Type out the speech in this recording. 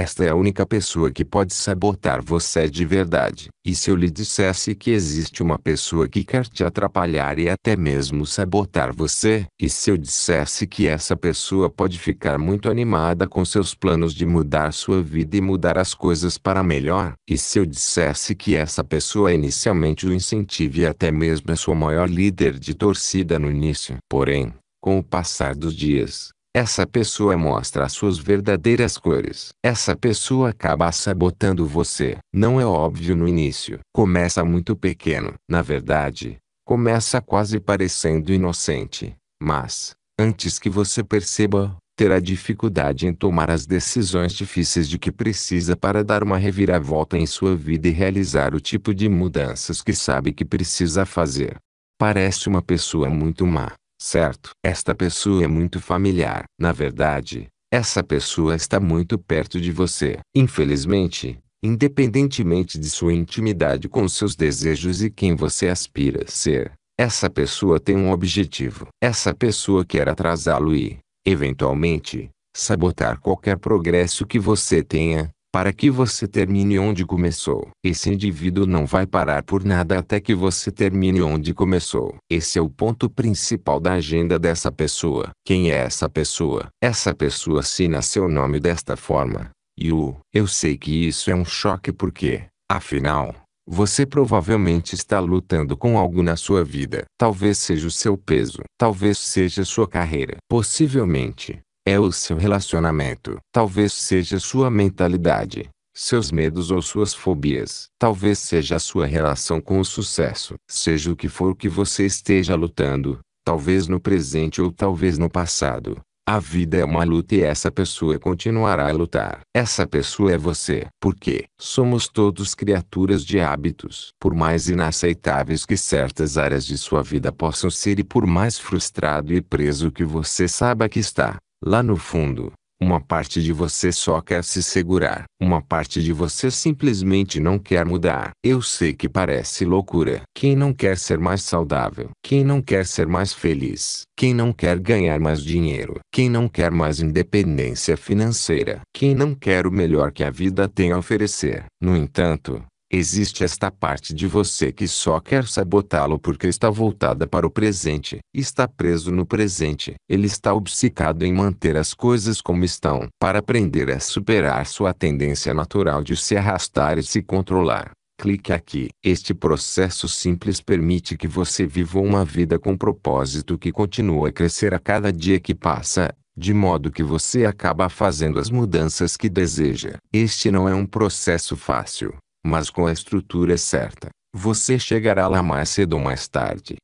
Esta é a única pessoa que pode sabotar você de verdade. E se eu lhe dissesse que existe uma pessoa que quer te atrapalhar e até mesmo sabotar você? E se eu dissesse que essa pessoa pode ficar muito animada com seus planos de mudar sua vida e mudar as coisas para melhor? E se eu dissesse que essa pessoa inicialmente o incentive e até mesmo é sua maior líder de torcida no início? Porém, com o passar dos dias, essa pessoa mostra as suas verdadeiras cores. Essa pessoa acaba sabotando você. Não é óbvio no início. Começa muito pequeno. Na verdade, começa quase parecendo inocente. Mas, antes que você perceba, terá dificuldade em tomar as decisões difíceis de que precisa para dar uma reviravolta em sua vida e realizar o tipo de mudanças que sabe que precisa fazer. Parece uma pessoa muito má. Certo, esta pessoa é muito familiar. Na verdade, essa pessoa está muito perto de você. Infelizmente, independentemente de sua intimidade com seus desejos e quem você aspira ser, essa pessoa tem um objetivo. Essa pessoa quer atrasá-lo e, eventualmente, sabotar qualquer progresso que você tenha, para que você termine onde começou. Esse indivíduo não vai parar por nada até que você termine onde começou. Esse é o ponto principal da agenda dessa pessoa. Quem é essa pessoa? Essa pessoa assina seu nome desta forma. Yu. Eu sei que isso é um choque porque, afinal, você provavelmente está lutando com algo na sua vida. Talvez seja o seu peso, talvez seja sua carreira. Possivelmente, é o seu relacionamento. Talvez seja sua mentalidade, seus medos ou suas fobias. Talvez seja a sua relação com o sucesso. Seja o que for que você esteja lutando, talvez no presente ou talvez no passado. A vida é uma luta e essa pessoa continuará a lutar. Essa pessoa é você. Porque somos todos criaturas de hábitos. Por mais inaceitáveis que certas áreas de sua vida possam ser e por mais frustrado e preso que você saiba que está, Lá no fundo, uma parte de você só quer se segurar. Uma parte de você simplesmente não quer mudar. Eu sei que parece loucura. Quem não quer ser mais saudável? Quem não quer ser mais feliz? Quem não quer ganhar mais dinheiro? Quem não quer mais independência financeira? Quem não quer o melhor que a vida tem a oferecer? No entanto, Existe esta parte de você que só quer sabotá-lo porque está voltada para o presente. Está preso no presente. Ele está obcecado em manter as coisas como estão para aprender a superar sua tendência natural de se arrastar e se controlar. Clique aqui. Este processo simples permite que você viva uma vida com propósito que continua a crescer a cada dia que passa, de modo que você acaba fazendo as mudanças que deseja. Este não é um processo fácil mas com a estrutura certa, você chegará lá mais cedo ou mais tarde.